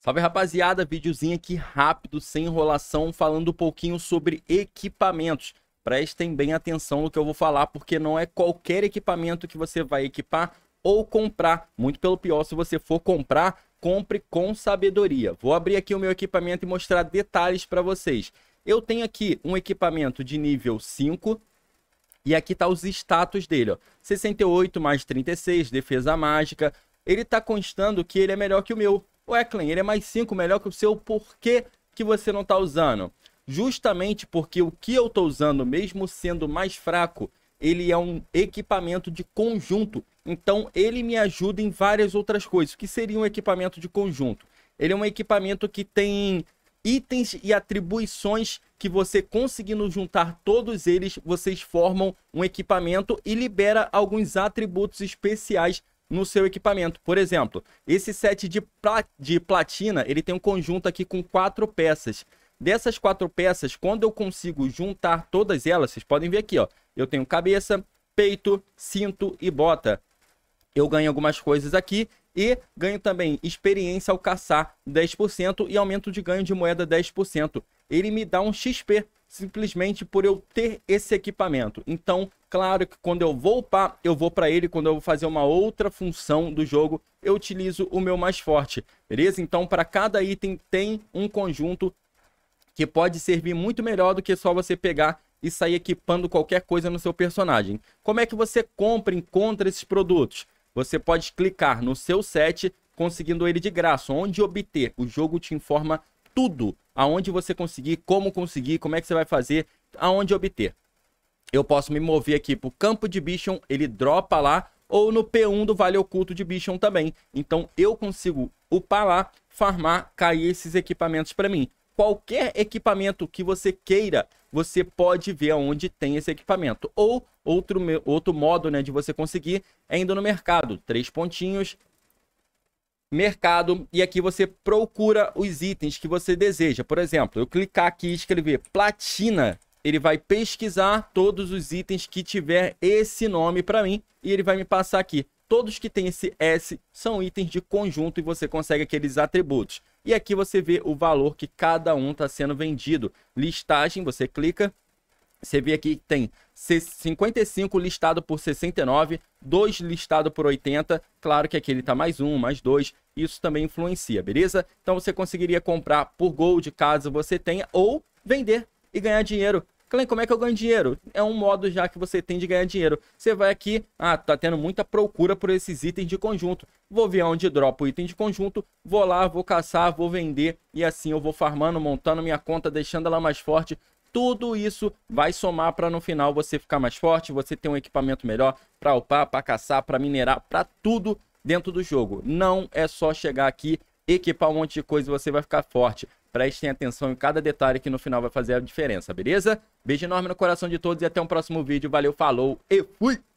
Salve rapaziada, videozinho aqui rápido, sem enrolação, falando um pouquinho sobre equipamentos. Prestem bem atenção no que eu vou falar, porque não é qualquer equipamento que você vai equipar ou comprar. Muito pelo pior, se você for comprar, compre com sabedoria. Vou abrir aqui o meu equipamento e mostrar detalhes para vocês. Eu tenho aqui um equipamento de nível 5, e aqui tá os status dele, ó. 68 mais 36, defesa mágica. Ele tá constando que ele é melhor que o meu. O Eklund, ele é mais 5, melhor que o seu, por que, que você não está usando? Justamente porque o que eu estou usando, mesmo sendo mais fraco, ele é um equipamento de conjunto. Então, ele me ajuda em várias outras coisas. O que seria um equipamento de conjunto? Ele é um equipamento que tem itens e atribuições que você conseguindo juntar todos eles, vocês formam um equipamento e libera alguns atributos especiais no seu equipamento. Por exemplo, esse set de, de platina, ele tem um conjunto aqui com quatro peças. Dessas quatro peças, quando eu consigo juntar todas elas, vocês podem ver aqui, ó. Eu tenho cabeça, peito, cinto e bota. Eu ganho algumas coisas aqui e ganho também experiência ao caçar 10% e aumento de ganho de moeda 10%. Ele me dá um XP simplesmente por eu ter esse equipamento. Então, claro que quando eu vou para eu vou para ele, quando eu vou fazer uma outra função do jogo, eu utilizo o meu mais forte. Beleza? Então, para cada item tem um conjunto que pode servir muito melhor do que só você pegar e sair equipando qualquer coisa no seu personagem. Como é que você compra e encontra esses produtos? Você pode clicar no seu set, conseguindo ele de graça. Onde obter, o jogo te informa tudo. Aonde você conseguir, como conseguir, como é que você vai fazer, aonde obter. Eu posso me mover aqui pro campo de Bichon, ele dropa lá, ou no P1 do Vale Oculto de Bichon também. Então eu consigo upar lá, farmar, cair esses equipamentos para mim. Qualquer equipamento que você queira, você pode ver aonde tem esse equipamento. Ou outro, outro modo né, de você conseguir é indo no mercado. Três pontinhos, mercado e aqui você procura os itens que você deseja. Por exemplo, eu clicar aqui e escrever platina, ele vai pesquisar todos os itens que tiver esse nome para mim e ele vai me passar aqui. Todos que tem esse S são itens de conjunto e você consegue aqueles atributos. E aqui você vê o valor que cada um está sendo vendido. Listagem, você clica você vê aqui que tem 55 listado por 69, 2 listado por 80. Claro que aqui ele está mais um, mais dois. Isso também influencia, beleza? Então você conseguiria comprar por gold caso você tenha, ou vender e ganhar dinheiro. Clem, como é que eu ganho dinheiro? É um modo já que você tem de ganhar dinheiro. Você vai aqui, ah, tá tendo muita procura por esses itens de conjunto. Vou ver onde dropa o item de conjunto, vou lá, vou caçar, vou vender e assim eu vou farmando, montando minha conta, deixando ela mais forte tudo isso vai somar para no final você ficar mais forte, você ter um equipamento melhor para upar, para caçar, para minerar, para tudo dentro do jogo. Não é só chegar aqui, equipar um monte de coisa e você vai ficar forte. Prestem atenção em cada detalhe que no final vai fazer a diferença, beleza? Beijo enorme no coração de todos e até um próximo vídeo. Valeu, falou e fui!